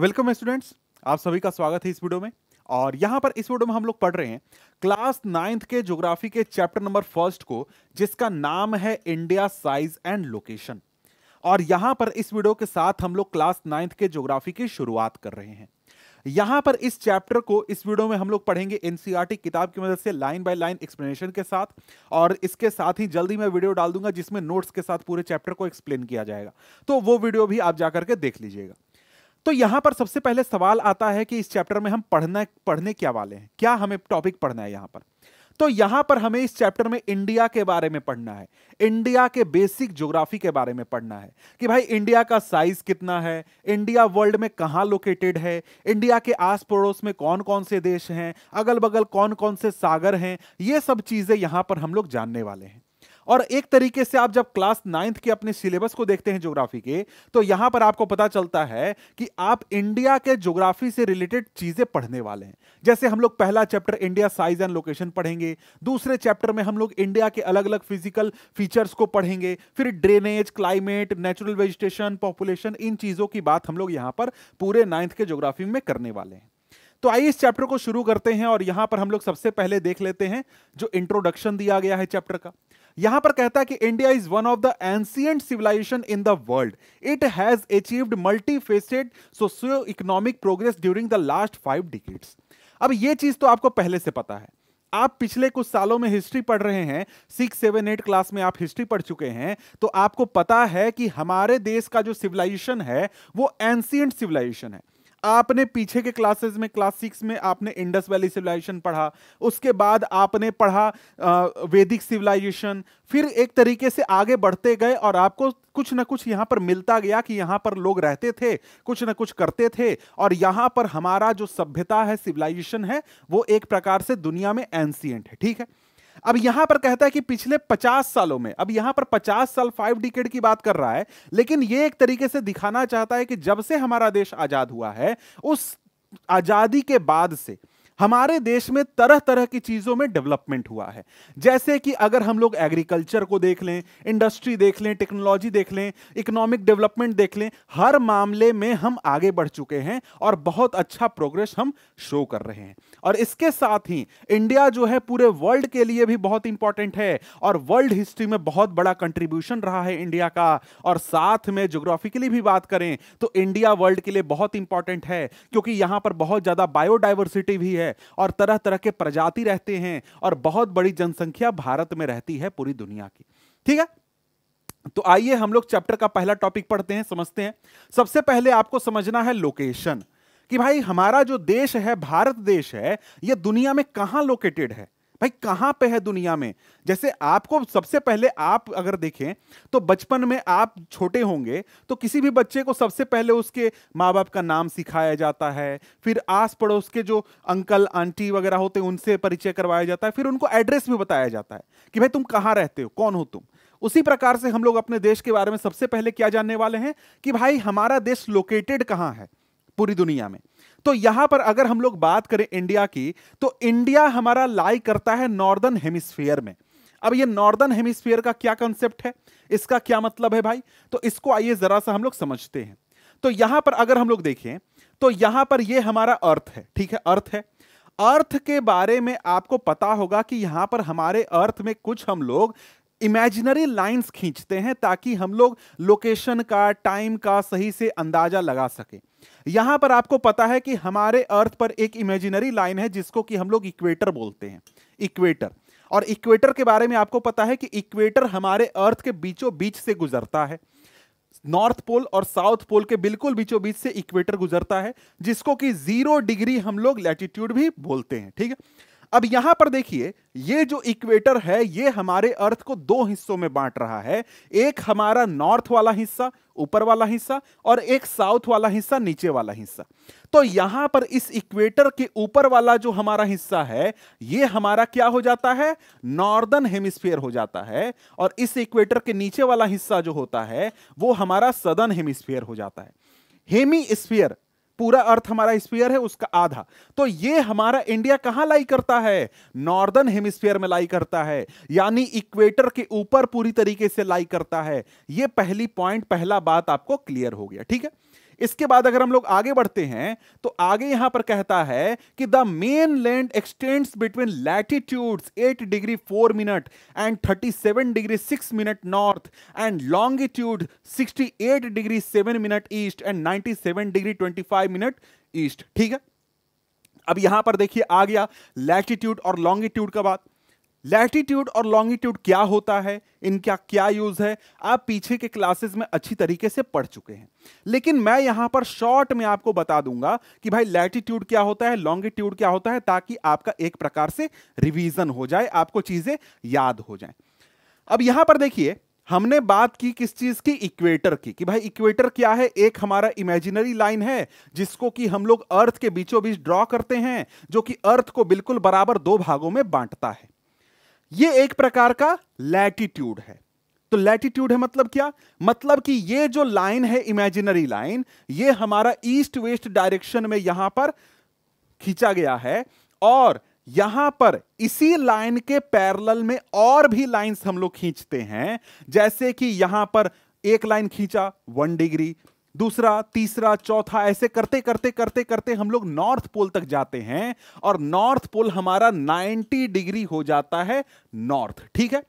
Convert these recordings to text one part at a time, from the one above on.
Welcome students आप सभी का स्वागत है इस वीडियो में और यहाँ पर इस वीडियो में हम लोग पढ़ रहे हैं क्लास नाइन्थ के ज्योग्राफी के चैप्टर नंबर फर्स्ट को जिसका नाम है इंडिया साइज एंड लोकेशन और यहाँ पर इस वीडियो के साथ हम लोग क्लास नाइन्थ के ज्योग्राफी की शुरुआत कर रहे हैं यहां पर इस चैप्टर को इस वीडियो में हम लोग पढ़ेंगे एनसीईआरटी e किताब की मदद से लाइन बाय लाइन एक्सप्लेनेशन के साथ और इसके साथ ही जल्दी मैं वीडियो डाल दूंगा जिसमें नोट्स के साथ पूरे चैप्टर को एक्सप्लेन किया जाएगा तो वो वीडियो भी आप जाकर के देख लीजिएगा तो यहां पर सबसे पहले सवाल आता है कि इस चैप्टर में हम पढ़ना पढ़ने क्या वाले हैं क्या हमें टॉपिक पढ़ना है यहां पर तो यहां पर हमें इस चैप्टर में इंडिया के बारे में पढ़ना है इंडिया के बेसिक ज्योग्राफी के बारे में पढ़ना है कि भाई इंडिया का साइज कितना है इंडिया वर्ल्ड में कहां लोकेटेड है इंडिया के आस पड़ोस में कौन कौन से देश हैं अगल बगल कौन कौन से सागर हैं ये सब चीजें यहां पर हम लोग जानने वाले हैं और एक तरीके से आप जब क्लास नाइन्थ के अपने सिलेबस को देखते हैं ज्योग्राफी के तो यहां पर आपको पता चलता है कि आप इंडिया के ज्योग्राफी से रिलेटेड चीजें पढ़ने वाले हैं जैसे हम लोग पहला chapter India size and location पढ़ेंगे दूसरे चैप्टर में हम लोग इंडिया के अलग अलग फिजिकल फीचर्स को पढ़ेंगे फिर drainage climate natural vegetation population इन चीजों की बात हम लोग यहां पर पूरे नाइन्थ के ज्योग्राफी में करने वाले हैं तो आइए इस चैप्टर को शुरू करते हैं और यहां पर हम लोग सबसे पहले देख लेते हैं जो इंट्रोडक्शन दिया गया है चैप्टर का यहां पर कहता है कि India is one of the ancient civilisation in the world it has achieved multi faceted socio economic progress during the last five decades अब ये चीज तो आपको पहले से पता है आप पिछले कुछ सालों में हिस्ट्री पढ़ रहे हैं सिक्स सेवन एट क्लास में आप हिस्ट्री पढ़ चुके हैं तो आपको पता है कि हमारे देश का जो सिविलाइजेशन है वो एंसियंट सिविलाइजेशन है आपने पीछे के क्लासेस में क्लास सिक्स में आपने इंडस वैली सिविलाइजेशन पढ़ा उसके बाद आपने पढ़ा वैदिक सिविलाइजेशन फिर एक तरीके से आगे बढ़ते गए और आपको कुछ ना कुछ यहाँ पर मिलता गया कि यहाँ पर लोग रहते थे कुछ ना कुछ करते थे और यहाँ पर हमारा जो सभ्यता है सिविलाइजेशन है वो एक प्रकार से दुनिया में एंसियंट है ठीक है अब यहां पर कहता है कि पिछले 50 सालों में अब यहां पर 50 साल फाइव डिकेड की बात कर रहा है लेकिन यह एक तरीके से दिखाना चाहता है कि जब से हमारा देश आजाद हुआ है उस आजादी के बाद से हमारे देश में तरह तरह की चीजों में डेवलपमेंट हुआ है जैसे कि अगर हम लोग एग्रीकल्चर को देख लें इंडस्ट्री देख लें टेक्नोलॉजी देख लें इकोनॉमिक डेवलपमेंट देख लें हर मामले में हम आगे बढ़ चुके हैं और बहुत अच्छा प्रोग्रेस हम शो कर रहे हैं और इसके साथ ही इंडिया जो है पूरे वर्ल्ड के लिए भी बहुत इंपॉर्टेंट है और वर्ल्ड हिस्ट्री में बहुत बड़ा कंट्रीब्यूशन रहा है इंडिया का और साथ में जोग्राफिकली भी बात करें तो इंडिया वर्ल्ड के लिए बहुत इंपॉर्टेंट है क्योंकि यहां पर बहुत ज्यादा बायोडाइवर्सिटी भी है है और तरह तरह के प्रजाति रहते हैं और बहुत बड़ी जनसंख्या भारत में रहती है पूरी दुनिया की ठीक है तो आइए हम लोग चैप्टर का पहला टॉपिक पढ़ते हैं समझते हैं सबसे पहले आपको समझना है लोकेशन कि भाई हमारा जो देश है भारत देश है यह दुनिया में कहां लोकेटेड है भाई कहाँ पे है दुनिया में जैसे आपको सबसे पहले आप अगर देखें तो बचपन में आप छोटे होंगे तो किसी भी बच्चे को सबसे पहले उसके माँ बाप का नाम सिखाया जाता है फिर आस पड़ोस के जो अंकल आंटी वगैरह होते हैं उनसे परिचय करवाया जाता है फिर उनको एड्रेस भी बताया जाता है कि भाई तुम कहाँ रहते हो कौन हो तुम उसी प्रकार से हम लोग अपने देश के बारे में सबसे पहले क्या जानने वाले हैं कि भाई हमारा देश लोकेटेड कहाँ है पूरी दुनिया में तो यहां पर अगर हम लोग बात करें इंडिया की तो इंडिया हमारा लाई करता है नॉर्दर्न हेमिस्फीयर में अब ये नॉर्दर्न हेमिस्फीयर का क्या कॉन्सेप्ट है इसका क्या मतलब है भाई तो इसको आइए जरा सा हम लोग समझते हैं तो यहां पर अगर हम लोग देखें तो यहां पर ये हमारा अर्थ है ठीक है अर्थ है अर्थ के बारे में आपको पता होगा कि यहां पर हमारे अर्थ में कुछ हम लोग इमेजिनरी लाइंस खींचते हैं ताकि हम लोग लोकेशन का टाइम का सही से अंदाजा लगा सकें यहां पर आपको पता है कि हमारे अर्थ पर एक इमेजिनरी लाइन है जिसको कि हम लोग इक्वेटर बोलते हैं इक्वेटर और इक्वेटर के बारे में आपको पता है कि इक्वेटर हमारे अर्थ के बीचों बीच से गुजरता है नॉर्थ पोल और साउथ पोल के बिल्कुल बीचों बीच से इक्वेटर गुजरता है जिसको कि जीरो डिग्री हम लोग लैटिट्यूड भी बोलते हैं ठीक है अब यहां पर देखिए ये जो इक्वेटर है ये हमारे अर्थ को दो हिस्सों में बांट रहा है एक हमारा नॉर्थ वाला हिस्सा ऊपर वाला हिस्सा और एक साउथ वाला हिस्सा नीचे वाला हिस्सा तो यहां पर इस इक्वेटर के ऊपर वाला जो हमारा हिस्सा है ये हमारा क्या हो जाता है नॉर्दर्न हेमिस्फीयर हो जाता है और इस इक्वेटर के नीचे वाला हिस्सा जो होता है वो हमारा सदर्न हेमिस्फीयर हो जाता है हेमी पूरा अर्थ हमारा स्पीयर है उसका आधा तो ये हमारा इंडिया कहां लाई करता है नॉर्दर्न हेमिस्फीयर में लाई करता है यानी इक्वेटर के ऊपर पूरी तरीके से लाई करता है ये पहली पॉइंट पहला बात आपको क्लियर हो गया ठीक है इसके बाद अगर हम लोग आगे बढ़ते हैं तो आगे यहां पर कहता है कि the mainland extends between latitudes 8 degree 4 minute and 37 degree 6 minute north and longitude 68 degree 7 minute east and 97 degree 25 minute east ठीक है अब यहां पर देखिए आ गया लैटिट्यूड और लॉन्गिट्यूड का बात लैटीट्यूड और लॉन्गिट्यूड क्या होता है इनका क्या यूज है आप पीछे के क्लासेस में अच्छी तरीके से पढ़ चुके हैं लेकिन मैं यहां पर शॉर्ट में आपको बता दूंगा कि भाई लैटीट्यूड क्या होता है लॉन्गिट्यूड क्या होता है ताकि आपका एक प्रकार से रिवीजन हो जाए आपको चीजें याद हो जाए अब यहां पर देखिए हमने बात की किस चीज की इक्वेटर की कि भाई इक्वेटर क्या है एक हमारा इमेजिनरी लाइन है जिसको कि हम लोग अर्थ के बीचों बीच ड्रॉ करते हैं जो कि अर्थ को बिल्कुल बराबर दो भागों में बांटता है ये एक प्रकार का लैटिट्यूड है तो लैटिट्यूड है मतलब क्या मतलब कि ये जो लाइन है इमेजिनरी लाइन ये हमारा ईस्ट वेस्ट डायरेक्शन में यहां पर खींचा गया है और यहां पर इसी लाइन के पैरेलल में और भी लाइंस हम लोग खींचते हैं जैसे कि यहां पर एक लाइन खींचा वन डिग्री दूसरा तीसरा चौथा ऐसे करते करते करते करते हम लोग नॉर्थ पोल तक जाते हैं और नॉर्थ पोल हमारा 90 डिग्री हो जाता है नॉर्थ ठीक है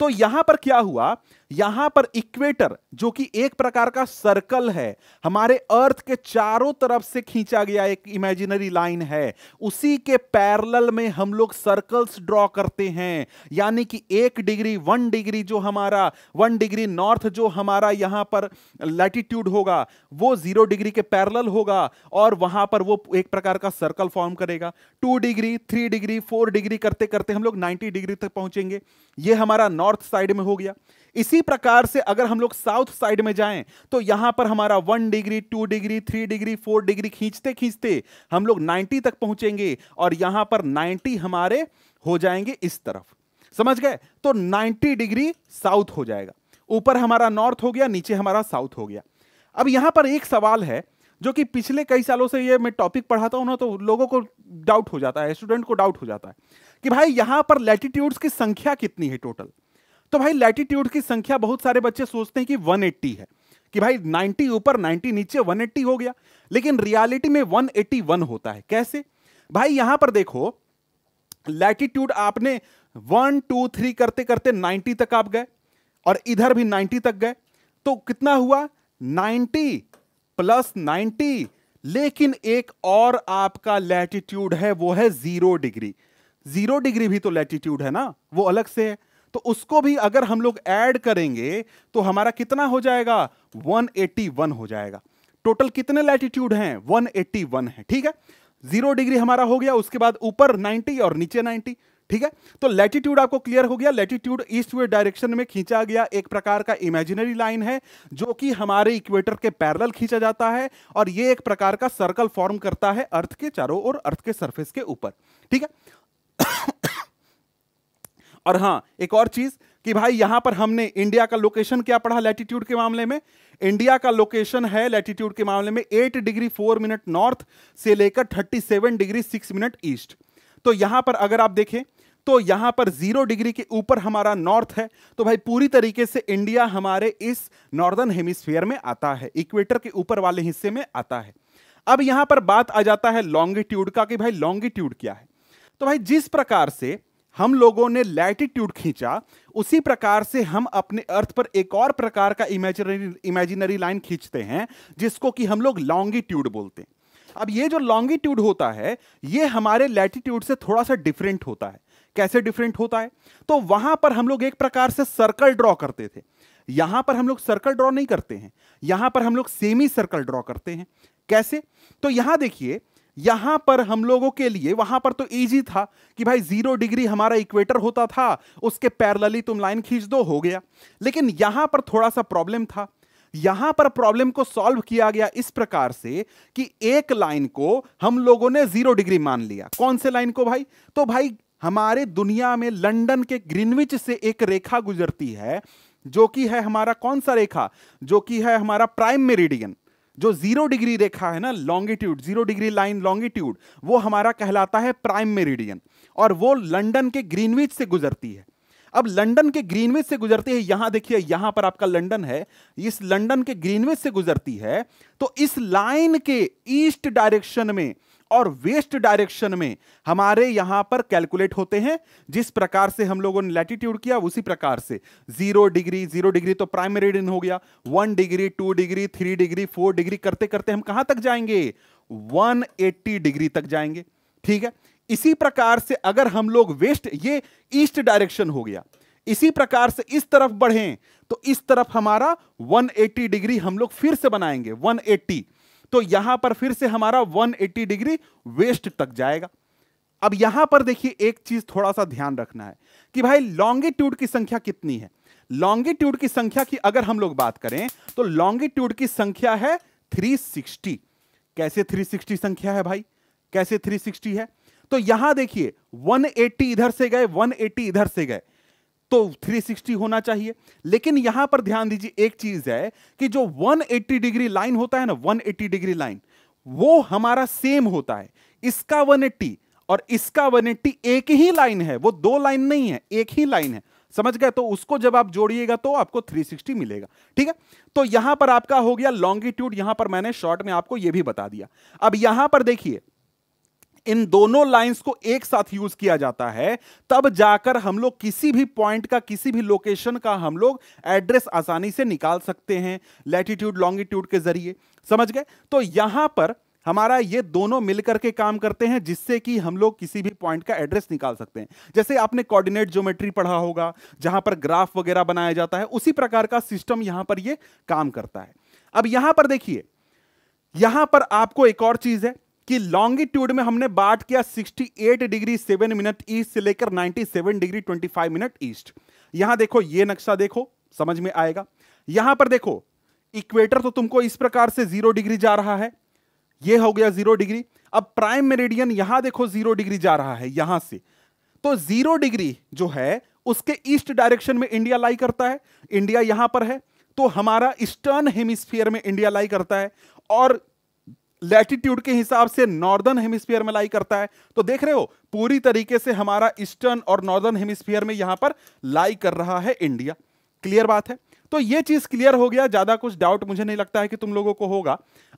तो यहां पर क्या हुआ यहां पर इक्वेटर जो कि एक प्रकार का सर्कल है हमारे अर्थ के चारों तरफ से खींचा गया एक इमेजिनरी लाइन है उसी के पैरल में हम लोग सर्कल्स ड्रॉ करते हैं यानी कि एक डिग्री वन डिग्री जो हमारा वन डिग्री नॉर्थ जो हमारा यहां पर लैटिट्यूड होगा वो जीरो डिग्री के पैरल होगा और वहां पर वो एक प्रकार का सर्कल फॉर्म करेगा two degree three degree four degree करते करते हम लोग नाइन्टी डिग्री तक पहुंचेंगे ये हमारा नॉर्थ साइड में हो गया इसी प्रकार से अगर हम लोग साउथ साइड में जाएं तो यहां पर हमारा one degree two degree three degree four degree खींचते खींचते हम लोग नाइन्टी तक पहुंचेंगे और यहां पर नाइन्टी हमारे हो जाएंगे इस तरफ समझ गए तो नाइन्टी डिग्री साउथ हो जाएगा ऊपर हमारा नॉर्थ हो गया नीचे हमारा साउथ हो गया अब यहां पर एक सवाल है जो कि पिछले कई सालों से ये मैं टॉपिक पढ़ाता हूं ना तो लोगों को डाउट हो जाता है स्टूडेंट को डाउट हो जाता है कि भाई यहां पर लैटिट्यूड्स की संख्या कितनी है टोटल तो भाई लैटिट्यूड की संख्या बहुत सारे बच्चे सोचते हैं कि 180 है कि भाई 90 ऊपर 90 नीचे 180 हो गया लेकिन रियलिटी में 181 होता है कैसे भाई यहां पर देखो लैटिट्यूड आपने वन टू थ्री करते करते 90 तक आप गए और इधर भी 90 तक गए तो कितना हुआ 90 प्लस 90 लेकिन एक और आपका लैटिट्यूड है वो है जीरो डिग्री जीरो डिग्री भी तो लैटिट्यूड है ना वो अलग से है तो उसको भी अगर हम लोग ऐड करेंगे तो हमारा कितना हो जाएगा 181 हो जाएगा टोटल कितने लैटिट्यूड हैं 181 है ठीक है जीरो डिग्री हमारा हो गया उसके बाद ऊपर 90 और नीचे 90 ठीक है तो लैटिट्यूड आपको क्लियर हो गया लैटिट्यूड ईस्ट वेस्ट डायरेक्शन में खींचा गया एक प्रकार का इमेजिनरी लाइन है जो कि हमारे इक्वेटर के पैरेलल खींचा जाता है और ये एक प्रकार का सर्कल फॉर्म करता है अर्थ के चारों ओर अर्थ के सरफेस के ऊपर ठीक है और हाँ एक और चीज कि भाई यहां पर हमने इंडिया का लोकेशन क्या पढ़ा लैटिट्यूड के मामले में इंडिया का लोकेशन है लैटिट्यूड के मामले में eight degree four minute north से लेकर seven degree six minute east तो यहां पर अगर आप देखें तो यहां पर जीरो डिग्री के ऊपर हमारा नॉर्थ है तो भाई पूरी तरीके से इंडिया हमारे इस नॉर्दर्न हेमिस्फीयर में आता है इक्वेटर के ऊपर वाले हिस्से में आता है अब यहां पर बात आ जाता है लॉन्गिट्यूड का कि भाई लॉन्गिट्यूड क्या है तो भाई जिस प्रकार से हम लोगों ने लैटिट्यूड खींचा उसी प्रकार से हम अपने अर्थ पर एक और प्रकार का इमेजिनरी इमेजिनरी लाइन खींचते हैं जिसको कि हम लोग लॉन्गिट्यूड बोलते हैं अब ये जो लॉन्गिट्यूड होता है ये हमारे लैटिट्यूड से थोड़ा सा डिफरेंट होता है कैसे डिफरेंट होता है तो वहां पर हम लोग एक प्रकार से सर्कल ड्रॉ करते थे यहां पर हम लोग सर्कल ड्रॉ नहीं करते हैं यहां पर हम लोग सेमी सर्कल ड्रॉ करते हैं कैसे तो यहां देखिए यहां पर हम लोगों के लिए वहां पर तो इजी था कि भाई जीरो डिग्री हमारा इक्वेटर होता था उसके पैरलली तुम लाइन खींच दो हो गया लेकिन यहां पर थोड़ा सा प्रॉब्लम था यहां पर प्रॉब्लम को सॉल्व किया गया इस प्रकार से कि एक लाइन को हम लोगों ने जीरो डिग्री मान लिया कौन से लाइन को भाई तो भाई हमारे दुनिया में लंडन के ग्रीनविच से एक रेखा गुजरती है जो कि है हमारा कौन सा रेखा जो कि है हमारा प्राइम मेरिडियन जो जीरो डिग्री रेखा है ना longitude zero degree line longitude वो हमारा कहलाता है प्राइम मेरिडियन और वो लंडन के ग्रीनविच से गुजरती है अब लंडन के ग्रीनविच से गुजरती है यहां देखिए यहां पर आपका लंडन है इस लंडन के ग्रीनविच से गुजरती है तो इस लाइन के ईस्ट डायरेक्शन में और वेस्ट डायरेक्शन में हमारे यहां पर कैलकुलेट होते हैं जिस प्रकार से हम लोगों ने लैटिट्यूड किया उसी प्रकार से जीरो डिग्री जीरो डिग्री तो प्राइम मेरिडियन हो गया one degree two degree three degree four degree करते करते हम कहां तक जाएंगे एट्टी डिग्री तक जाएंगे ठीक है इसी प्रकार से अगर हम लोग वेस्ट ये ईस्ट डायरेक्शन हो गया इसी प्रकार से इस तरफ बढ़ें तो इस तरफ हमारा 180 डिग्री हम लोग फिर से बनाएंगे 180 तो यहां पर फिर से हमारा 180 डिग्री वेस्ट तक जाएगा अब यहां पर देखिए एक चीज थोड़ा सा ध्यान रखना है कि भाई लॉन्गिट्यूड की संख्या कितनी है लॉन्गिट्यूड की संख्या की अगर हम लोग बात करें तो लॉन्गिट्यूड की संख्या है 360 कैसे 360 संख्या है भाई कैसे 360 है तो यहां देखिए 180 इधर से गए 180 इधर से गए तो 360 होना चाहिए लेकिन यहां पर ध्यान दीजिए एक चीज है कि जो 180 डिग्री लाइन होता है ना 180 डिग्री लाइन वो हमारा सेम होता है इसका 180 और इसका 180 एक ही लाइन है वो दो लाइन नहीं है एक ही लाइन है समझ गए तो उसको जब आप जोड़िएगा तो आपको 360 मिलेगा ठीक है तो यहां पर आपका हो गया लॉन्गिट्यूड यहां पर मैंने शॉर्ट में आपको यह भी बता दिया अब यहां पर देखिए इन दोनों लाइंस को एक साथ यूज किया जाता है तब जाकर हम लोग किसी भी पॉइंट का किसी भी लोकेशन का हम लोग एड्रेस आसानी से निकाल सकते हैं लैटिट्यूड लॉन्गिट्यूड के जरिए समझ गए तो यहां पर हमारा ये दोनों मिलकर के काम करते हैं जिससे कि हम लोग किसी भी पॉइंट का एड्रेस निकाल सकते हैं जैसे आपने कोऑर्डिनेट ज्योमेट्री पढ़ा होगा जहां पर ग्राफ वगैरह बनाया जाता है उसी प्रकार का सिस्टम यहां पर ये काम करता है अब यहां पर देखिए यहां पर आपको एक और चीज है कि लॉन्गिट्यूड में हमने बात किया 68 डिग्री 7 मिनट ईस्ट से लेकर 97 डिग्री 25 मिनट ईस्ट यहां देखो ये नक्शा देखो समझ में आएगा यहां पर देखो इक्वेटर तो तुमको इस प्रकार से जीरो डिग्री जा रहा है ये हो गया जीरो डिग्री अब प्राइम मेरेडियन यहां देखो जीरो डिग्री जा रहा है यहां से तो जीरो डिग्री जो है उसके ईस्ट डायरेक्शन में इंडिया लाई करता है इंडिया यहां पर है तो हमारा ईस्टर्न हेमिस्फीयर में इंडिया लाई करता है और लैटिट्यूड के हिसाब से नॉर्दर्न हेमिस्फीयर में लाई करता है तो देख रहे हो पूरी तरीके से हमारा ईस्टर्न और नॉर्दर्न हेमिस्फीयर में यहां पर लाई कर रहा है इंडिया क्लियर बात है तो ये चीज क्लियर हो गया ज्यादा कुछ डाउट मुझे नहीं लगता है कि तुम लोगों को होगा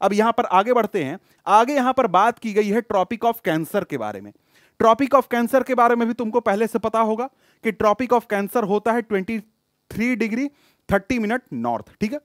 अब यहां पर आगे बढ़ते हैं आगे यहां पर बात की गई है ट्रॉपिक ऑफ कैंसर के बारे में ट्रॉपिक ऑफ कैंसर के बारे में भी तुमको पहले से पता होगा कि ट्रॉपिक ऑफ कैंसर होता है twenty three degree thirty minute north ठीक है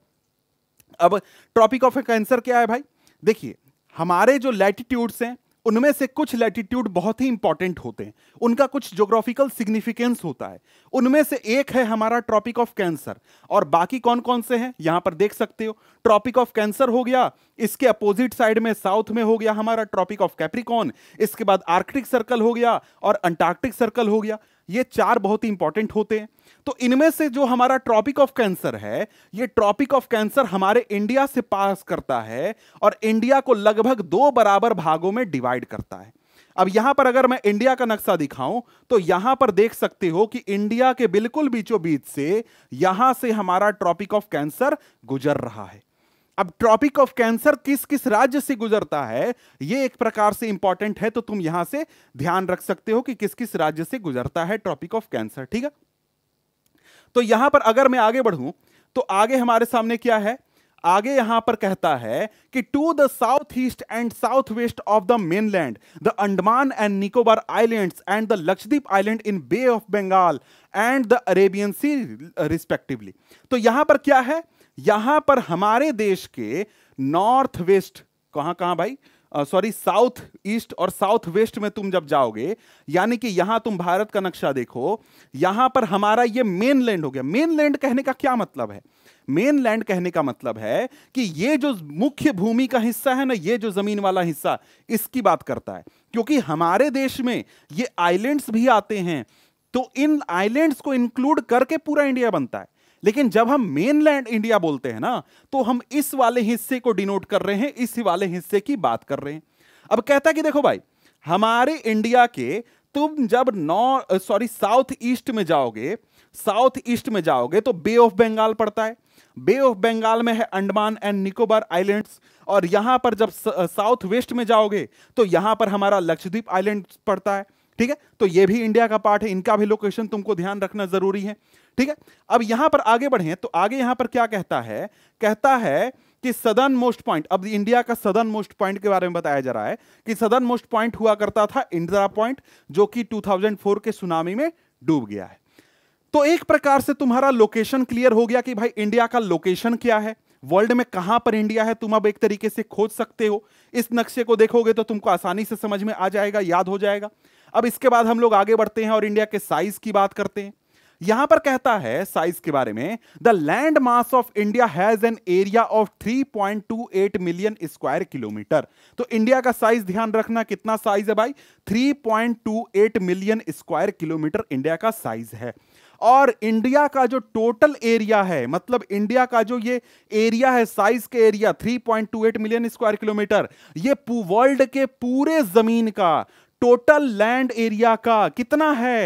अब ट्रॉपिक ऑफ कैंसर क्या है भाई देखिए हमारे जो लैटिट्यूड्स हैं उनमें से कुछ लैटिट्यूड बहुत ही इंपॉर्टेंट होते हैं उनका कुछ ज्योग्राफिकल सिग्निफिकेंस होता है उनमें से एक है हमारा ट्रॉपिक ऑफ कैंसर और बाकी कौन कौन से हैं यहां पर देख सकते हो ट्रॉपिक ऑफ कैंसर हो गया इसके अपोजिट साइड में साउथ में हो गया हमारा ट्रॉपिक ऑफ कैप्रिकॉन इसके बाद आर्कटिक सर्कल हो गया और अंटार्कटिक सर्कल हो गया ये चार बहुत ही इंपॉर्टेंट होते हैं तो इनमें से जो हमारा ट्रॉपिक ऑफ कैंसर है ये ट्रॉपिक ऑफ कैंसर हमारे इंडिया से पास करता है और इंडिया को लगभग दो बराबर भागों में डिवाइड करता है अब यहां पर अगर मैं इंडिया का नक्शा दिखाऊं तो यहां पर देख सकते हो कि इंडिया के बिल्कुल बीचों बीच से यहां से हमारा ट्रॉपिक ऑफ कैंसर गुजर रहा है अब ट्रॉपिक ऑफ कैंसर किस किस राज्य से गुजरता है यह एक प्रकार से इंपॉर्टेंट है तो तुम यहां से ध्यान रख सकते हो कि किस किस राज्य से गुजरता है ट्रॉपिक ऑफ कैंसर ठीक है तो यहां पर अगर मैं आगे बढ़ूं तो आगे हमारे सामने क्या है आगे यहां पर कहता है कि to the south east and south west of the mainland the Andaman and Nicobar islands and the Lakshadweep island in bay of Bengal and the Arabian sea respectively तो यहां पर क्या है यहां पर हमारे देश के नॉर्थ वेस्ट कहां कहां भाई सॉरी साउथ ईस्ट और साउथ वेस्ट में तुम जब जाओगे यानी कि यहां तुम भारत का नक्शा देखो यहां पर हमारा ये मेन लैंड हो गया मेन लैंड कहने का क्या मतलब है मेन लैंड कहने का मतलब है कि ये जो मुख्य भूमि का हिस्सा है ना ये जो जमीन वाला हिस्सा इसकी बात करता है क्योंकि हमारे देश में ये आइलैंड्स भी आते हैं तो इन आइलैंड्स को इंक्लूड करके पूरा इंडिया बनता है लेकिन जब हम मेनलैंड इंडिया बोलते हैं ना तो हम इस वाले हिस्से को डिनोट कर रहे हैं इस वाले हिस्से की बात कर रहे हैं अब कहता है कि देखो भाई हमारे इंडिया के तुम जब नॉर्थ सॉरी साउथ ईस्ट में जाओगे साउथ ईस्ट में जाओगे तो बे ऑफ बंगाल पड़ता है बे ऑफ बंगाल में है अंडमान एंड निकोबार आइलैंड्स और यहां पर जब साउथ वेस्ट में जाओगे तो यहां पर हमारा लक्षद्वीप आइलैंड पड़ता है ठीक है तो ये भी इंडिया का पार्ट है इनका भी लोकेशन तुमको ध्यान रखना जरूरी है ठीक है अब यहां पर आगे बढ़े तो आगे यहां पर क्या कहता है कहता है कि सदर्न मोस्ट पॉइंट अब इंडिया का सदर्न मोस्ट पॉइंट के बारे में बताया जा रहा है कि सदर्न मोस्ट पॉइंट हुआ करता था इंदिरा पॉइंट जो कि 2004 के सुनामी में डूब गया है तो एक प्रकार से तुम्हारा लोकेशन क्लियर हो गया कि भाई इंडिया का लोकेशन क्या है वर्ल्ड में कहां पर इंडिया है तुम अब एक तरीके से खोज सकते हो इस नक्शे को देखोगे तो तुमको आसानी से समझ में आ जाएगा याद हो जाएगा अब इसके बाद हम लोग आगे बढ़ते हैं और इंडिया के साइज की बात करते हैं यहां पर कहता है साइज के बारे में the land mass of India has an area of 3.28 million square kilometre तो इंडिया का साइज ध्यान रखना कितना साइज है भाई 3.28 मिलियन स्क्वायर किलोमीटर इंडिया का साइज है और इंडिया का जो टोटल एरिया है मतलब इंडिया का जो ये एरिया है साइज के एरिया 3.28 मिलियन स्क्वायर किलोमीटर ये वर्ल्ड के पूरे जमीन का टोटल लैंड एरिया का कितना है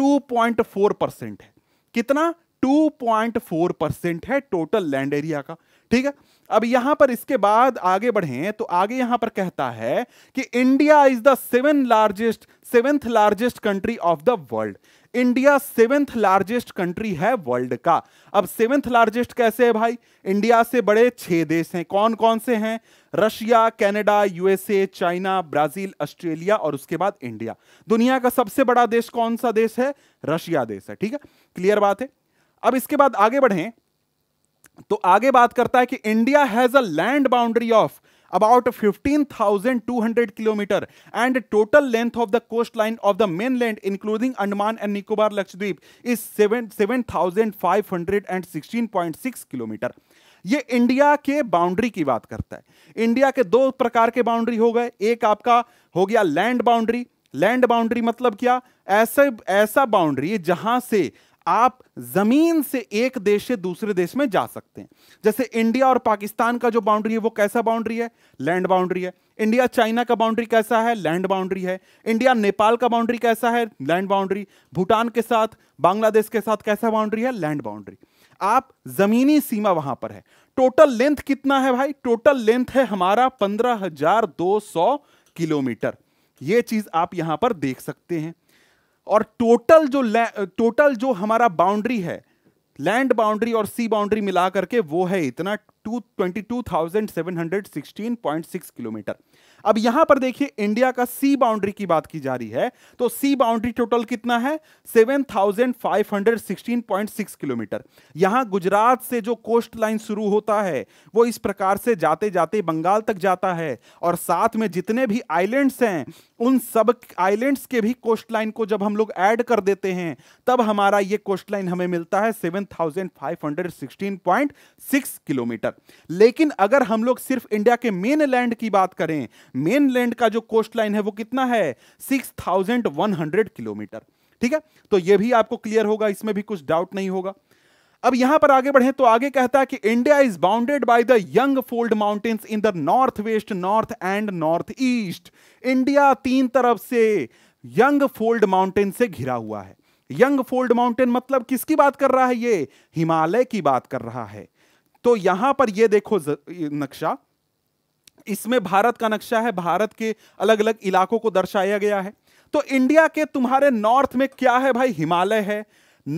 2.4 परसेंट है कितना 2.4 परसेंट है टोटल लैंड एरिया का ठीक है अब यहां पर इसके बाद आगे बढ़े तो आगे यहां पर कहता है कि India is the seven largest seventh largest country of the world India seventh largest country है वर्ल्ड का अब सेवेंथ लार्जेस्ट कैसे है भाई इंडिया से बड़े छह देश हैं कौन कौन से हैं Russia Canada USA China Brazil Australia और उसके बाद इंडिया दुनिया का सबसे बड़ा देश कौन सा देश है रशिया देश है ठीक है क्लियर बात है अब इसके बाद आगे बढ़े तो आगे बात करता है कि India has a land boundary of about 15,200 kilometre and total length of the coastline of the mainland including Andaman and Nicobar Lakshadweep is seven seven thousand five hundred and sixteen point six kilometre ये India के boundary की बात करता है India के दो प्रकार के बाउंड्री हो गए एक आपका हो गया लैंड बाउंड्री लैंड बाउंड्री मतलब क्या ऐसे ऐसा बाउंड्री जहां से आप जमीन से एक देश से दूसरे देश में जा सकते हैं जैसे इंडिया और पाकिस्तान का जो बाउंड्री है वो कैसा बाउंड्री है लैंड बाउंड्री है इंडिया चाइना का बाउंड्री कैसा है लैंड बाउंड्री है इंडिया नेपाल का बाउंड्री कैसा है लैंड बाउंड्री भूटान के साथ बांग्लादेश के साथ कैसा बाउंड्री है लैंड बाउंड्री आप जमीनी सीमा वहां पर है टोटल लेंथ कितना है भाई टोटल लेंथ है हमारा पंद्रह हजार दो सौ किलोमीटर ये चीज आप यहां पर देख सकते हैं और टोटल जो टोटल जो हमारा बाउंड्री है लैंड बाउंड्री और सी बाउंड्री मिला करके वो है इतना two twenty two thousand seven hundred sixteen point six kilometre अब यहां पर देखिए इंडिया का सी बाउंड्री की बात की जा रही है तो सी बाउंड्री टोटल कितना है 7516.6 किलोमीटर यहां गुजरात से जो कोस्ट लाइन शुरू होता है वो इस प्रकार से जाते जाते बंगाल तक जाता है और साथ में जितने भी आइलैंड्स हैं उन सब आइलैंड्स के भी कोस्ट लाइन को जब हम लोग ऐड कर देते हैं तब हमारा ये कोस्ट लाइन हमें मिलता है 7516.6 किलोमीटर लेकिन अगर हम लोग सिर्फ इंडिया के मेन लैंड की बात करें मेन लैंड का जो कोस्ट लाइन है वो कितना है six thousand one hundred kilometre ठीक है तो ये भी आपको क्लियर होगा इसमें भी कुछ डाउट नहीं होगा अब यहां पर आगे बढ़े तो आगे कहता है कि India is bounded by the young fold mountains in the north west north and north east India तीन तरफ से यंग फोल्ड माउंटेन से घिरा हुआ है यंग फोल्ड माउंटेन मतलब किसकी बात कर रहा है ये हिमालय की बात कर रहा है तो यहां पर ये देखो नक्शा इसमें भारत का नक्शा है भारत के अलग अलग इलाकों को दर्शाया गया है तो इंडिया के तुम्हारे नॉर्थ में क्या है भाई हिमालय है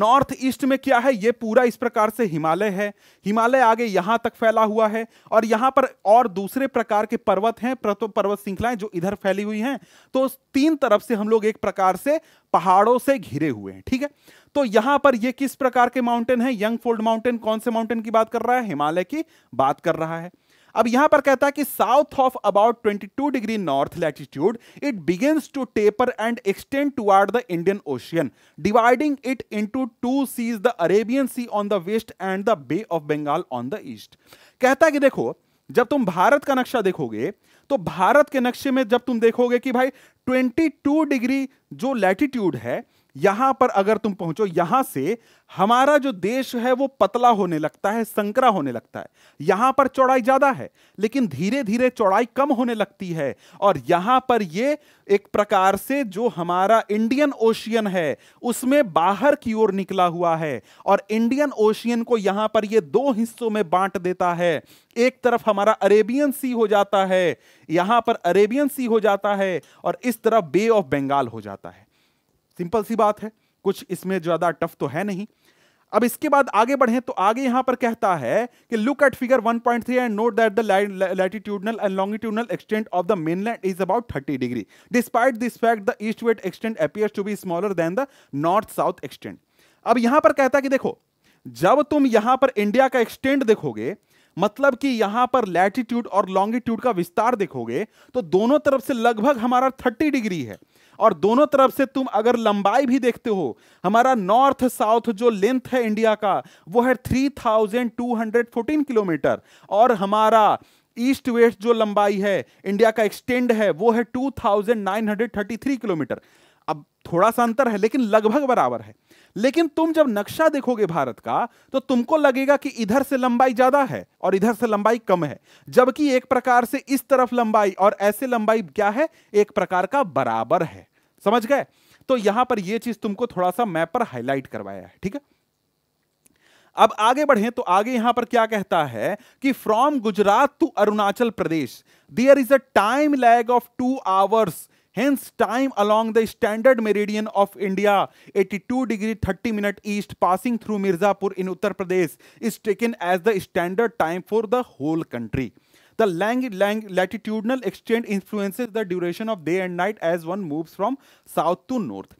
नॉर्थ ईस्ट में क्या है ये पूरा इस प्रकार से हिमालय है हिमालय आगे यहां तक फैला हुआ है और यहां पर और दूसरे प्रकार के पर्वत हैं पर्वत श्रृंखलाएं जो इधर फैली हुई हैं तो तीन तरफ से हम लोग एक प्रकार से पहाड़ों से घिरे हुए हैं ठीक है तो यहां पर ये किस प्रकार के माउंटेन है यंग फोल्ड माउंटेन कौन से माउंटेन की बात कर रहा है हिमालय की बात कर रहा है अब यहां पर कहता है कि south of about 22 degree north latitude it begins to taper and extend toward the Indian ocean dividing it into two seas the Arabian sea on the waste and the bay of Bengal on the east कहता है कि देखो जब तुम भारत का नक्शा देखोगे तो भारत के नक्शे में जब तुम देखोगे कि भाई 22 डिग्री जो लैटिट्यूड है यहां पर अगर तुम पहुंचो यहां से हमारा जो देश है वो पतला होने लगता है संकरा होने लगता है यहां पर चौड़ाई ज्यादा है लेकिन धीरे धीरे चौड़ाई कम होने लगती है और यहां पर ये एक प्रकार से जो हमारा इंडियन ओशियन है उसमें बाहर की ओर निकला हुआ है और इंडियन ओशियन को यहां पर ये दो हिस्सों में बांट देता है एक तरफ हमारा अरेबियन सी हो जाता है यहां पर अरेबियन सी हो जाता है और इस तरफ बे ऑफ बंगाल हो जाता है सिंपल सी बात है कुछ इसमें ज़्यादा टफ तो है नहीं अब इसके बाद आगे बढ़े तो आगे यहां पर कहता है कि look at figure 1.3 and note that the latitudinal and longitudinal extent of the mainland is about 30 degree despite this fact the east west extent appear to be smaller than the north south extent अब यहां पर कहता है कि देखो जब तुम यहां पर इंडिया का एक्सटेंट देखोगे मतलब कि यहां पर लैटिट्यूड और लॉन्गिट्यूड का विस्तार देखोगे तो दोनों तरफ से लगभग हमारा 30 डिग्री है और दोनों तरफ से तुम अगर लंबाई भी देखते हो हमारा नॉर्थ साउथ जो लेंथ है इंडिया का वो है three thousand two hundred fourteen kilometre और हमारा ईस्ट वेस्ट जो लंबाई है इंडिया का एक्सटेंड है वो है two thousand nine hundred thirty three kilometre अब थोड़ा सा अंतर है लेकिन लगभग बराबर है लेकिन तुम जब नक्शा देखोगे भारत का तो तुमको लगेगा कि इधर से लंबाई ज्यादा है और इधर से लंबाई कम है जबकि एक प्रकार से इस तरफ लंबाई और ऐसे लंबाई क्या है एक प्रकार का बराबर है समझ गए तो यहां पर यह चीज तुमको थोड़ा सा मैप पर हाईलाइट करवाया है ठीक है अब आगे बढ़े तो आगे यहां पर क्या कहता है कि from Gujarat to Arunachal Pradesh there is a time lag of two hours Hence, time along the standard meridian of India, 82 degree 30 minute east, passing through Mirzapur in Uttar Pradesh, is taken as the standard time for the whole country. The lang lang latitudinal extent influences the duration of day and night as one moves from south to north.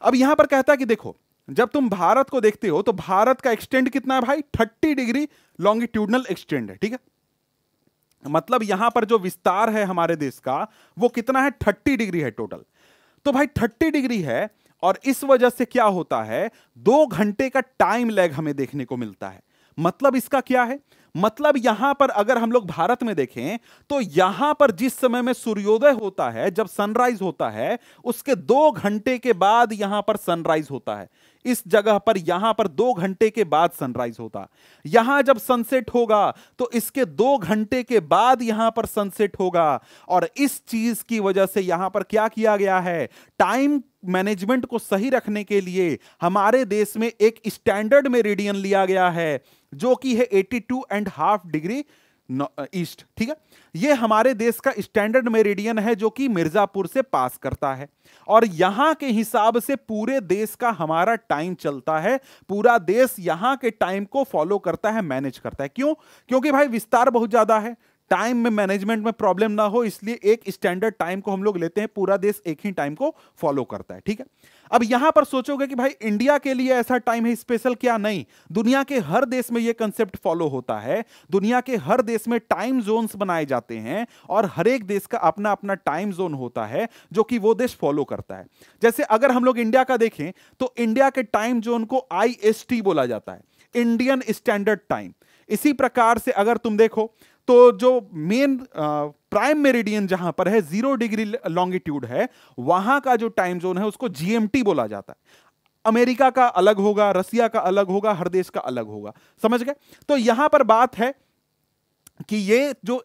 अब यहां पर कहता है कि देखो जब तुम भारत को देखते हो तो भारत का एक्सटेंड कितना है भाई 30 डिग्री लॉन्गिट्यूडनल एक्सटेंड है ठीक है मतलब यहां पर जो विस्तार है हमारे देश का वो कितना है थर्टी डिग्री है टोटल तो भाई थर्टी डिग्री है और इस वजह से क्या होता है दो घंटे का टाइम लैग हमें देखने को मिलता है मतलब इसका क्या है मतलब यहां पर अगर हम लोग भारत में देखें तो यहां पर जिस समय में सूर्योदय होता है जब सनराइज होता है उसके दो घंटे के बाद यहां पर सनराइज होता है इस जगह पर यहां पर दो घंटे के बाद सनराइज होता यहां जब सनसेट होगा तो इसके दो घंटे के बाद यहां पर सनसेट होगा और इस चीज की वजह से यहां पर क्या किया गया है टाइम मैनेजमेंट को सही रखने के लिए हमारे देश में एक स्टैंडर्ड मेरिडियन लिया गया है जो कि है 82 and half degree east uh, ठीक है ये हमारे देश का स्टैंडर्ड मेरिडियन है जो कि मिर्ज़ापुर से पास करता है और यहां के हिसाब से पूरे देश का हमारा टाइम चलता है पूरा देश यहां के टाइम को फॉलो करता है मैनेज करता है क्यों क्योंकि भाई विस्तार बहुत ज़्यादा है टाइम में मैनेजमेंट में प्रॉब्लम ना हो इसलिए एक स्टैंडर्ड टाइम को हम लोग लेते हैं पूरा देश एक ही टाइम को फॉलो करता है ठीक है अब यहां पर सोचोगे कि भाई इंडिया के लिए ऐसा टाइम है स्पेशल क्या नहीं दुनिया के हर देश में यह कंसेप्ट फॉलो होता है दुनिया के हर देश में टाइम जोन्स बनाए जाते हैं और हर एक देश का अपना अपना टाइम जोन होता है जो कि वो देश फॉलो करता है जैसे अगर हम लोग इंडिया का देखें तो इंडिया के टाइम जोन को आई बोला जाता है इंडियन स्टैंडर्ड टाइम इसी प्रकार से अगर तुम देखो तो जो मेन प्राइम मेरिडियन जहां पर है जीरो डिग्री लॉन्गिट्यूड है वहां का जो टाइम जोन है उसको जीएमटी बोला जाता है अमेरिका का अलग होगा रसिया का अलग होगा हर देश का अलग होगा समझ गए तो यहां पर बात है कि ये जो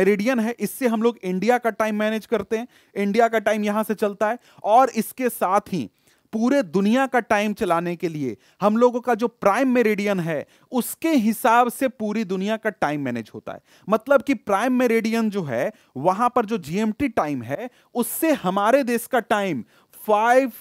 मेरिडियन है इससे हम लोग इंडिया का टाइम मैनेज करते हैं इंडिया का टाइम यहां से चलता है और इसके साथ ही पूरे दुनिया का टाइम चलाने के लिए हम लोगों का जो प्राइम मेरेडियन है उसके हिसाब से पूरी दुनिया का टाइम मैनेज होता है मतलब कि प्राइम मेरेडियन जो है वहां पर जो जीएमटी टाइम है उससे हमारे देश का टाइम फाइव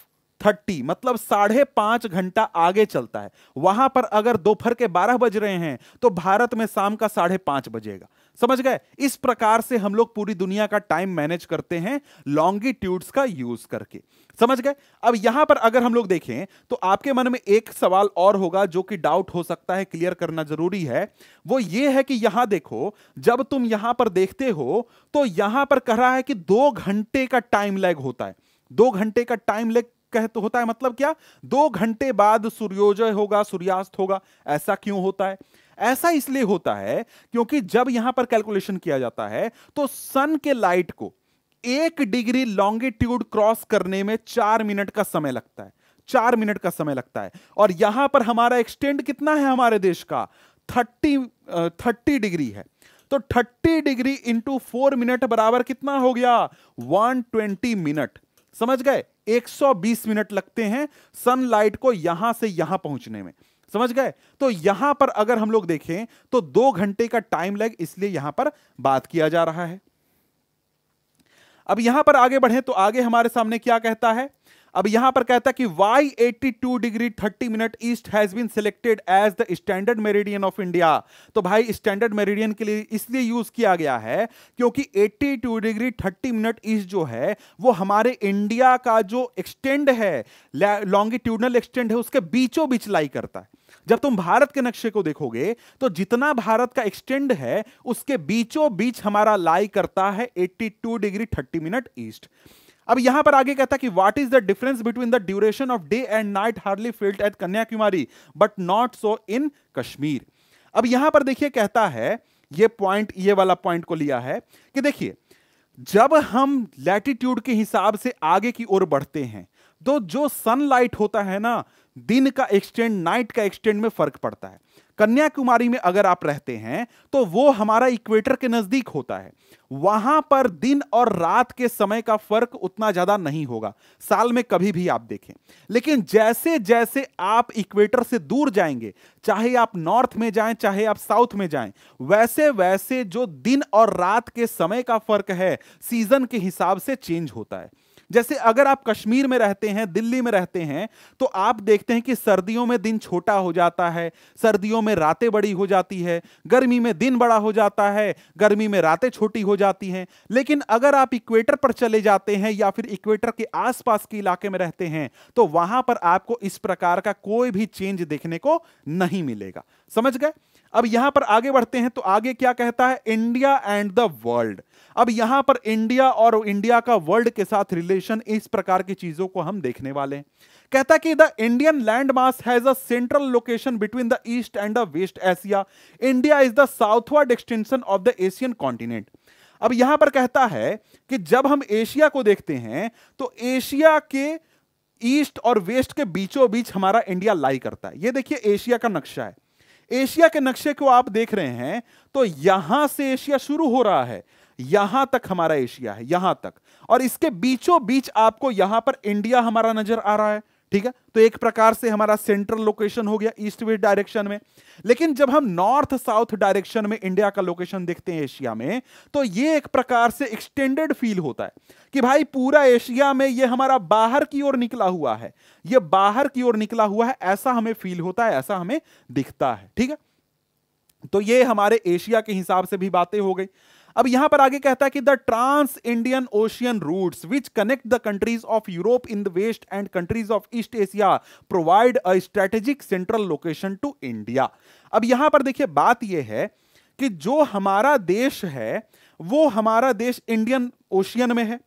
थर्टी मतलब साढ़े पांच घंटा आगे चलता है वहां पर अगर दोपहर के बारह बज रहे हैं तो भारत में शाम का साढ़े पांच बजेगा समझ गए इस प्रकार से हम लोग पूरी दुनिया का टाइम मैनेज करते हैं लॉन्गिट्यूड्स का यूज करके समझ गए अब यहां पर अगर हम लोग देखें तो आपके मन में एक सवाल और होगा जो कि डाउट हो सकता है क्लियर करना जरूरी है वो ये है कि यहां देखो जब तुम यहां पर देखते हो तो यहां पर कह रहा है कि दो घंटे का टाइम लैग होता है दो घंटे का टाइम लैग कह तो होता है मतलब क्या दो घंटे बाद सूर्योदय होगा सूर्यास्त होगा ऐसा क्यों होता है ऐसा इसलिए होता है क्योंकि जब यहां पर कैलकुलेशन किया जाता है तो सन के लाइट को एक डिग्री लॉन्गिट्यूड क्रॉस करने में चार मिनट का समय लगता है चार मिनट का समय लगता है और यहां पर हमारा एक्सटेंड कितना है हमारे देश का थर्टी थर्टी डिग्री है तो thirty degree into four minute बराबर कितना हो गया वन ट्वेंटी मिनट समझ गए 120 मिनट लगते हैं सनलाइट को यहां से यहां पहुंचने में समझ गए तो यहां पर अगर हम लोग देखें तो दो घंटे का टाइम लैग इसलिए यहां पर बात किया जा रहा है अब यहां पर आगे बढ़े तो आगे हमारे सामने क्या कहता है अब यहां पर कहता है कि eighty two degree thirty minute east has been selected as the standard meridian of India तो भाई स्टैंडर्ड मेरिडियन के लिए इसलिए यूज किया गया है क्योंकि eighty two degree thirty minute east जो है वो हमारे इंडिया का जो एक्सटेंड है लॉन्गिट्यूडनल एक्सटेंड है उसके बीचों बीच लाई करता है जब तुम भारत के नक्शे को देखोगे तो जितना भारत का एक्सटेंड है उसके बीचों बीच हमारा लाई करता है 82 डिग्री 30 मिनट ईस्ट अब यहां पर आगे कहता है कि what is the difference between the duration of day and night hardly felt at Kanyakumari but not so in Kashmir अब यहां पर देखिए कहता है ये पॉइंट ये वाला पॉइंट को लिया है कि देखिए जब हम लैटिट्यूड के हिसाब से आगे की ओर बढ़ते हैं तो जो सनलाइट होता है ना दिन का एक्सटेंड नाइट का एक्सटेंड में फर्क पड़ता है कन्याकुमारी में अगर आप रहते हैं तो वो हमारा इक्वेटर के नजदीक होता है वहां पर दिन और रात के समय का फर्क उतना ज्यादा नहीं होगा साल में कभी भी आप देखें लेकिन जैसे जैसे आप इक्वेटर से दूर जाएंगे चाहे आप नॉर्थ में जाएं चाहे आप साउथ में जाएं वैसे वैसे जो दिन और रात के समय का फर्क है सीजन के हिसाब से चेंज होता है जैसे अगर आप कश्मीर में रहते हैं दिल्ली में रहते हैं तो आप देखते हैं कि सर्दियों में दिन छोटा हो जाता है सर्दियों में रातें बड़ी हो जाती है गर्मी में दिन बड़ा हो जाता है गर्मी में रातें छोटी हो जाती हैं लेकिन अगर आप इक्वेटर पर चले जाते हैं या फिर इक्वेटर के आसपास के इलाके में रहते हैं तो वहां पर आपको इस प्रकार का कोई भी चेंज देखने को नहीं मिलेगा समझ गए अब यहां पर आगे बढ़ते हैं तो आगे क्या कहता है इंडिया एंड द वर्ल्ड अब यहां पर इंडिया और इंडिया का वर्ल्ड के साथ रिलेशन इस प्रकार की चीजों को हम देखने वाले कहता कि the Indian land mass has a central location between the East and the West Asia India is the southward extension of the Asian continent अब यहां पर कहता है कि जब हम एशिया को देखते हैं तो एशिया के ईस्ट और वेस्ट के बीचों बीच हमारा इंडिया लाई करता है ये देखिए एशिया का नक्शा है एशिया के नक्शे को आप देख रहे हैं तो यहां से एशिया शुरू हो रहा है यहां तक हमारा एशिया है यहां तक और इसके बीचों बीच आपको यहां पर इंडिया हमारा नजर आ रहा है ठीक है तो एक प्रकार से हमारा सेंट्रल लोकेशन हो गया ईस्ट वेस्ट डायरेक्शन में लेकिन जब हम नॉर्थ साउथ डायरेक्शन में इंडिया का लोकेशन देखते हैं एशिया में तो ये एक प्रकार से एक्सटेंडेड फील होता है कि भाई पूरा एशिया में ये हमारा बाहर की ओर निकला हुआ है ये बाहर की ओर निकला हुआ है ऐसा हमें फील होता है ऐसा हमें दिखता है ठीक है तो ये हमारे एशिया के हिसाब से भी बातें हो गई अब यहां पर आगे कहता है कि the trans Indian Ocean routes which connect the countries of Europe in the waste and countries of East Asia provide a strategic central location to India अब यहां पर देखिए बात यह है कि जो हमारा देश है वो हमारा देश इंडियन ओशियन में है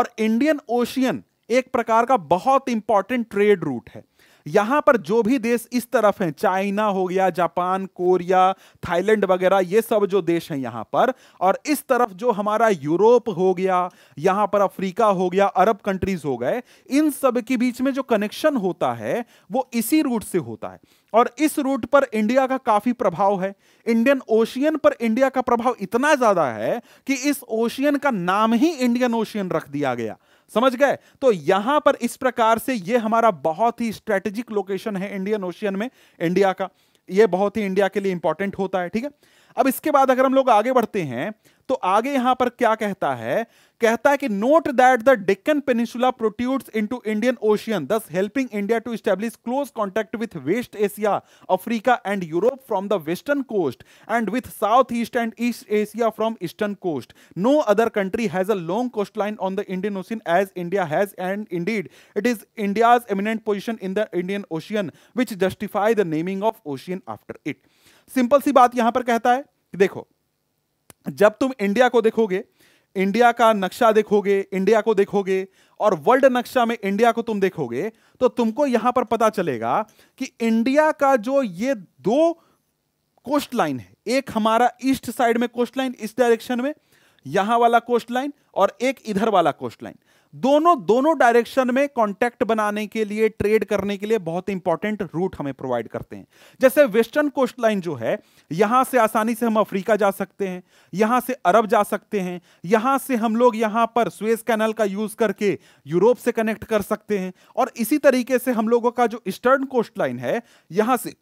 और इंडियन ओशियन एक प्रकार का बहुत इंपॉर्टेंट ट्रेड रूट है यहां पर जो भी देश इस तरफ हैं चाइना हो गया जापान कोरिया थाईलैंड वगैरह ये सब जो देश हैं यहां पर और इस तरफ जो हमारा यूरोप हो गया यहां पर अफ्रीका हो गया अरब कंट्रीज हो गए इन सब के बीच में जो कनेक्शन होता है वो इसी रूट से होता है और इस रूट पर इंडिया का काफी प्रभाव है इंडियन ओशियन पर इंडिया का प्रभाव इतना ज्यादा है कि इस ओशियन का नाम ही इंडियन ओशियन रख दिया गया समझ गए तो यहां पर इस प्रकार से ये हमारा बहुत ही स्ट्रेटेजिक लोकेशन है इंडियन ओशियन में इंडिया का ये बहुत ही इंडिया के लिए इंपॉर्टेंट होता है ठीक है अब इसके बाद अगर हम लोग आगे बढ़ते हैं तो आगे यहां पर क्या कहता है कहता है कि note that the Deccan peninsula in into Indian Ocean thus helping India to establish close contact with West Asia Africa and Europe from the western coast and with South east and East Asia from eastern coast no other country has a long coast line on the Indian Ocean as India has and indeed it is India's eminent position in the Indian Ocean which justify the naming of ocean after it simple सी बात यहां पर कहता है देखो जब तुम India को देखोगे इंडिया का नक्शा देखोगे इंडिया को देखोगे और वर्ल्ड नक्शा में इंडिया को तुम देखोगे तो तुमको यहां पर पता चलेगा कि इंडिया का जो ये दो कोस्ट लाइन है एक हमारा ईस्ट साइड में कोस्ट लाइन इस डायरेक्शन में यहां वाला कोस्ट लाइन और एक इधर वाला कोस्ट लाइन दोनों दोनों डायरेक्शन में कांटेक्ट बनाने के लिए ट्रेड करने के लिए बहुत इंपॉर्टेंट रूट हमें प्रोवाइड करते हैं जैसे वेस्टर्न कोस्ट लाइन जो है यहां से आसानी से हम अफ्रीका जा सकते हैं यहां से अरब जा सकते हैं यहां से हम लोग यहां पर स्वेज कैनल का यूज करके यूरोप से कनेक्ट कर सकते हैं और इसी तरीके से हम लोगों का जो ईस्टर्न कोस्ट लाइन है यहां से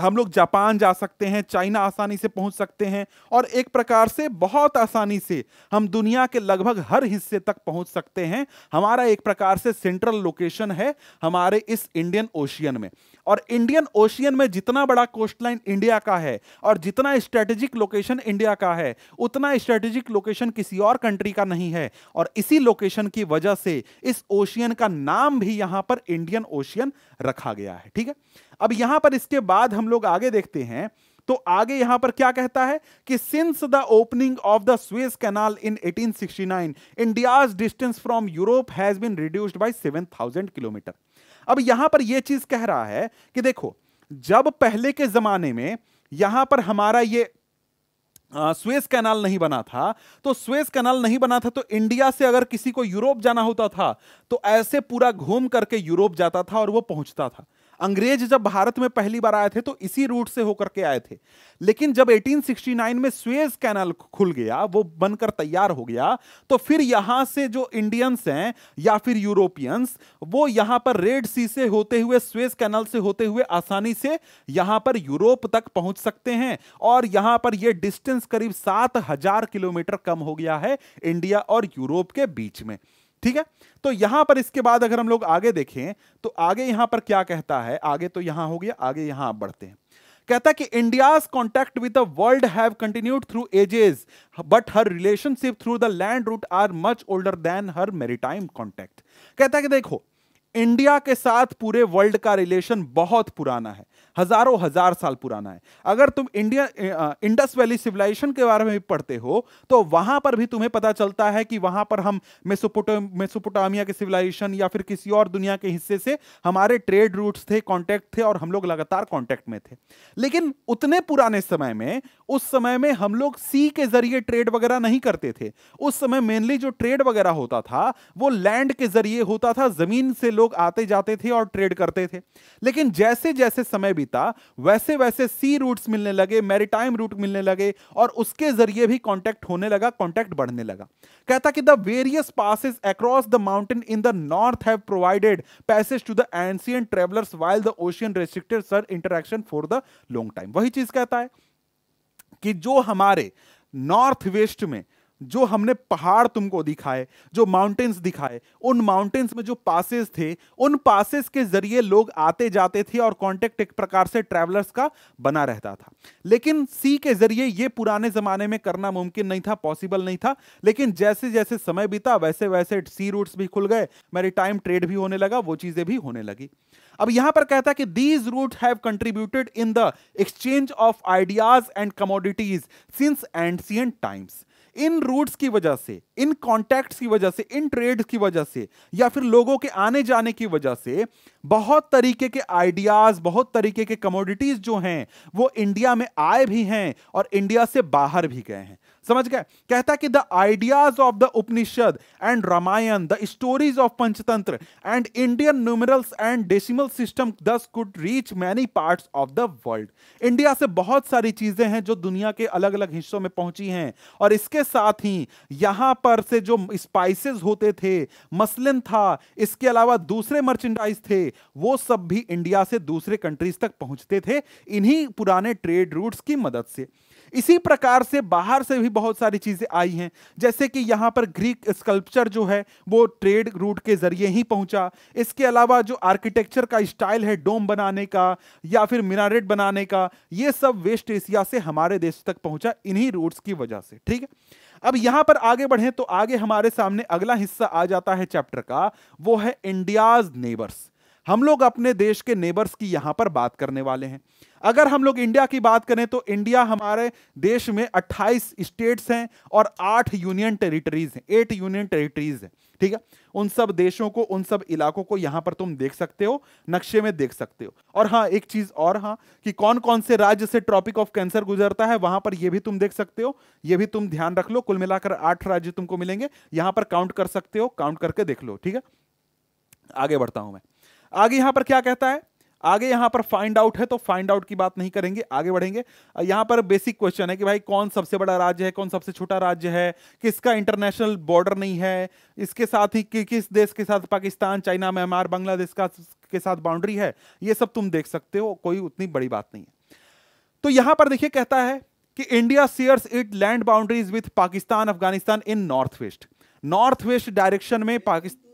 हम लोग जापान जा सकते हैं चाइना आसानी से पहुंच सकते हैं और एक प्रकार से बहुत आसानी से हम दुनिया के लगभग हर हिस्से तक पहुंच सकते हैं हमारा एक प्रकार से सेंट्रल लोकेशन है हमारे इस इंडियन ओशियन में और इंडियन ओशियन में जितना बड़ा कोस्टलाइन इंडिया का है और जितना स्ट्रेटेजिक लोकेशन इंडिया का है उतना स्ट्रेटेजिक लोकेशन किसी और कंट्री का नहीं है और इसी लोकेशन की वजह से इस ओशियन का नाम भी यहां पर इंडियन ओशियन रखा गया है ठीक है अब यहां पर इसके बाद हम लोग आगे देखते हैं तो आगे यहां पर क्या कहता है कि since the opening of the Suez Canal in 1869 India's distance from Europe has been reduced by 7000 kilometre अब यहां पर यह चीज कह रहा है कि देखो जब पहले के जमाने में यहां पर हमारा ये स्वेज कैनाल नहीं बना था तो स्वेज कैनाल नहीं बना था तो इंडिया से अगर किसी को यूरोप जाना होता था तो ऐसे पूरा घूम करके यूरोप जाता था और वो पहुंचता था अंग्रेज जब भारत में पहली बार आए थे तो इसी रूट से होकर के आए थे लेकिन जब 1869 में स्वेज कैनाल खुल गया वो बनकर तैयार हो गया तो फिर यहां से जो इंडियंस हैं या फिर यूरोपियंस वो यहां पर रेड सी से होते हुए स्वेज कैनाल से होते हुए आसानी से यहां पर यूरोप तक पहुंच सकते हैं और यहां पर यह डिस्टेंस करीब सात हजार किलोमीटर कम हो गया है इंडिया और यूरोप के बीच में ठीक है तो यहां पर इसके बाद अगर हम लोग आगे देखें तो आगे यहां पर क्या कहता है आगे तो यहां हो गया आगे यहां आप बढ़ते हैं कहता कि India's contact with the world have continued through ages but her relationship through the land route are much older than her maritime contact कहता है कि देखो इंडिया के साथ पूरे वर्ल्ड का रिलेशन बहुत पुराना है हजारों हजार साल पुराना है अगर तुम इंडिया इंडस वैली सिविलाइजेशन के बारे में भी पढ़ते हो तो वहां पर भी तुम्हें पता चलता है कि वहां पर हम मेसोपोटो मेसोपोटामिया के सिविलाइजेशन या फिर किसी और दुनिया के हिस्से से हमारे ट्रेड रूट्स थे कॉन्टैक्ट थे और हम लोग लगातार कॉन्टैक्ट में थे लेकिन उतने पुराने समय में उस समय में हम लोग सी के जरिए ट्रेड वगैरह नहीं करते थे उस समय मेनली जो ट्रेड वगैरह होता था वो लैंड के जरिए होता था जमीन से लोग आते जाते थे और ट्रेड करते थे लेकिन जैसे जैसे समय भी था वैसे वैसे सी रूट्स मिलने लगे मैरिटाइम रूट मिलने लगे और उसके जरिए भी कॉन्टैक्ट होने लगा कॉन्टैक्ट बढ़ने लगा कहता कि the various passes across the mountain in the north have provided passage to the ancient travellers while the ocean restricted such interaction for the long time वही चीज कहता है कि जो हमारे नॉर्थ वेस्ट में जो हमने पहाड़ तुमको दिखाए जो माउंटेन्स दिखाए उन माउंटेन्स में जो पासेस थे उन पासेस के जरिए लोग आते जाते थे और कांटेक्ट एक प्रकार से ट्रैवलर्स का बना रहता था लेकिन सी के जरिए ये पुराने जमाने में करना मुमकिन नहीं था पॉसिबल नहीं था लेकिन जैसे जैसे समय बीता वैसे वैसे सी रूट्स भी खुल गए मेरी टाइम ट्रेड भी होने लगा वो चीजें भी होने लगी अब यहां पर कहता है कि these route have contributed in the exchange of ideas and commodities since ancient times इन रूट्स की वजह से इन कॉन्टैक्ट्स की वजह से इन ट्रेड्स की वजह से या फिर लोगों के आने जाने की वजह से बहुत तरीके के आइडियाज बहुत तरीके के कमोडिटीज जो हैं वो इंडिया में आए भी हैं और इंडिया से बाहर भी गए हैं समझ गए कहता कि the ideas of the Upanishad and Ramayana the stories of Panchatantra and Indian numerals and decimal system thus could reach many parts of the world India से बहुत सारी चीजें हैं जो दुनिया के अलग अलग हिस्सों में पहुंची हैं और इसके साथ ही यहां पर से जो स्पाइसेस होते थे मसलिन था इसके अलावा दूसरे मर्चेंडाइज थे वो सब भी इंडिया से दूसरे कंट्रीज तक पहुंचते थे इन्हीं पुराने ट्रेड रूट्स की मदद से इसी प्रकार से बाहर से भी बहुत सारी चीज़ें आई हैं जैसे कि यहाँ पर ग्रीक स्कल्पचर जो है वो ट्रेड रूट के ज़रिए ही पहुँचा इसके अलावा जो आर्किटेक्चर का स्टाइल है डोम बनाने का या फिर मिनारेट बनाने का ये सब वेस्ट एशिया से हमारे देश तक पहुँचा इन्हीं रूट्स की वजह से ठीक है अब यहां पर आगे बढ़ें तो आगे हमारे सामने अगला हिस्सा आ जाता है चैप्टर का वो है इंडियाज नेबर्स हम लोग अपने देश के नेबर्स की यहां पर बात करने वाले हैं अगर हम लोग इंडिया की बात करें तो इंडिया हमारे देश में 28 स्टेट्स हैं और 8 यूनियन टेरिटरीज हैं 8 यूनियन टेरिटरीज हैं ठीक है उन सब देशों को उन सब इलाकों को यहां पर तुम देख सकते हो नक्शे में देख सकते हो और हाँ एक चीज और हाँ कि कौन कौन से राज्य से ट्रॉपिक ऑफ कैंसर गुजरता है वहां पर यह भी तुम देख सकते हो यह भी तुम ध्यान रख लो कुल मिलाकर आठ राज्य तुमको मिलेंगे यहां पर काउंट कर सकते हो काउंट करके देख लो ठीक है आगे बढ़ता हूं मैं आगे यहां पर क्या कहता है आगे यहां पर फाइंड आउट है तो फाइंड आउट की बात नहीं करेंगे आगे बढ़ेंगे यहां पर बेसिक क्वेश्चन है कि भाई कौन सबसे बड़ा राज्य है कौन सबसे छोटा राज्य है किसका इंटरनेशनल बॉर्डर नहीं है इसके साथ ही कि, किस देश के साथ पाकिस्तान चाइना म्यांमार बांग्लादेश का के साथ बाउंड्री है ये सब तुम देख सकते हो कोई उतनी बड़ी बात नहीं है तो यहां पर देखिए कहता है कि India shares it land boundaries with Pakistan Afghanistan in north west north west direction में पाकिस्तान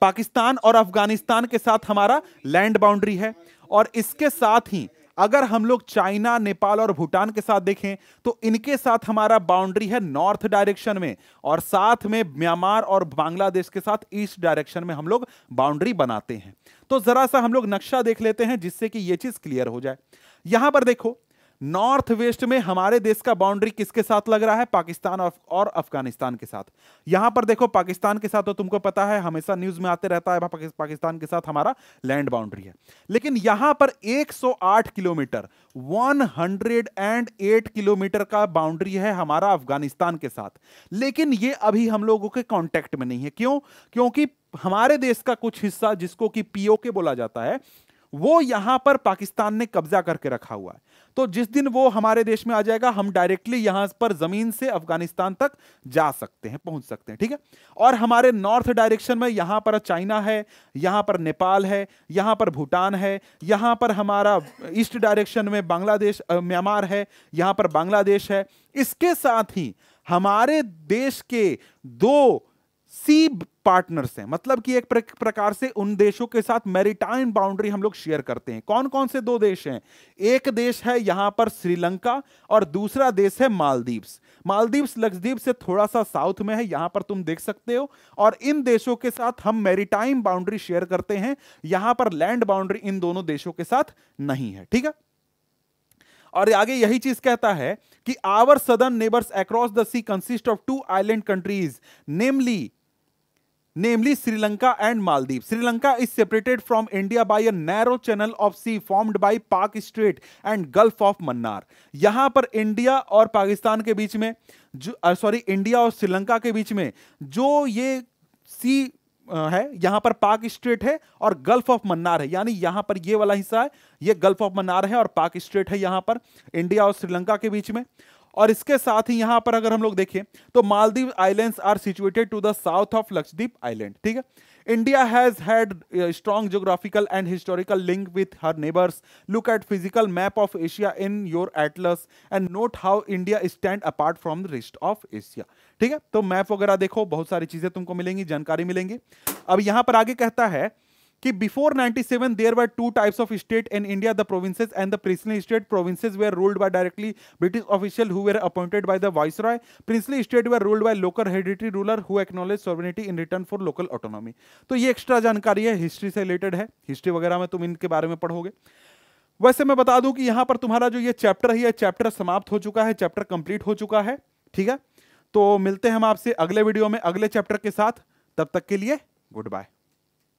पाकिस्तान और अफगानिस्तान के साथ हमारा लैंड बाउंड्री है और इसके साथ ही अगर हम लोग चाइना नेपाल और भूटान के साथ देखें तो इनके साथ हमारा बाउंड्री है नॉर्थ डायरेक्शन में और साथ में म्यांमार और बांग्लादेश के साथ ईस्ट डायरेक्शन में हम लोग बाउंड्री बनाते हैं तो जरा सा हम लोग नक्शा देख लेते हैं जिससे कि ये चीज क्लियर हो जाए यहां पर देखो नॉर्थ वेस्ट में हमारे देश का बाउंड्री किसके साथ लग रहा है पाकिस्तान और अफगानिस्तान के साथ यहां पर देखो पाकिस्तान के साथ तो तुमको पता है हमेशा न्यूज में आते रहता है पाकिस्तान के साथ हमारा लैंड बाउंड्री है लेकिन यहां पर 108 किलोमीटर 108 किलोमीटर का बाउंड्री है हमारा अफगानिस्तान के साथ लेकिन ये अभी हम लोगों के कॉन्टेक्ट में नहीं है क्यों क्योंकि हमारे देश का कुछ हिस्सा जिसको कि पीओके बोला जाता है वो यहां पर पाकिस्तान ने कब्जा करके रखा हुआ है तो जिस दिन वो हमारे देश में आ जाएगा हम डायरेक्टली यहां पर जमीन से अफगानिस्तान तक जा सकते हैं पहुंच सकते हैं ठीक है और हमारे नॉर्थ डायरेक्शन में यहां पर चाइना है यहां पर नेपाल है यहां पर भूटान है यहां पर हमारा ईस्ट डायरेक्शन में बांग्लादेश म्यांमार है यहां पर बांग्लादेश है इसके साथ ही हमारे देश के दो सी पार्टनर्स हैं मतलब कि एक प्रकार से उन देशों के साथ मैरिटाइम बाउंड्री हम लोग शेयर करते हैं कौन कौन से दो देश हैं एक देश है यहां पर श्रीलंका और दूसरा देश है मालदीव्स मालदीव्स लक्षद्वीप से थोड़ा सा साउथ में है यहां पर तुम देख सकते हो और इन देशों के साथ हम मैरिटाइम बाउंड्री शेयर करते हैं यहां पर लैंड बाउंड्री इन दोनों देशों के साथ नहीं है ठीक है और आगे यही चीज कहता है कि our southern neighbours across the sea consist of two island countries namely namely Sri Lanka and Maldives Sri Lanka is separated from India by a narrow channel of sea formed by Palk Strait and Gulf of Mannar यहां पर इंडिया और पाकिस्तान के बीच में जो sorry India और श्रीलंका के बीच में जो ये सी है यहां पर पाक स्ट्रेट है और गल्फ ऑफ मन्नार है यानी यहां पर ये वाला हिस्सा है ये गल्फ ऑफ मन्नार है और पाक स्ट्रेट है यहाँ पर इंडिया और श्रीलंका के बीच में और इसके साथ ही यहां पर अगर हम लोग देखें तो Maldives islands are situated to the south of Lakshadweep island ठीक है India has had strong geographical and historical link with her neighbours look at physical map of Asia in your atlas and note how India stand apart from the rest of Asia ठीक है तो map वगैरह देखो बहुत सारी चीजें तुमको मिलेंगी जानकारी मिलेंगी अब यहां पर आगे कहता है कि before 97 seven there were two types of state in India the provinces and the princely state provinces were ruled by directly British official who were appointed by the viceroy princely state were ruled by local hereditary ruler who acknowledge sovereignty in return for local autonomy तो ये extra जानकारी है history से related है history वगैरह में तुम इनके बारे में पढ़ोगे वैसे मैं बता दूं कि यहां पर तुम्हारा जो ये चैप्टर है यह चैप्टर समाप्त हो चुका है चैप्टर कंप्लीट हो चुका है ठीक है तो मिलते हैं हम आपसे अगले वीडियो में अगले चैप्टर के साथ तब तक के लिए गुड बाय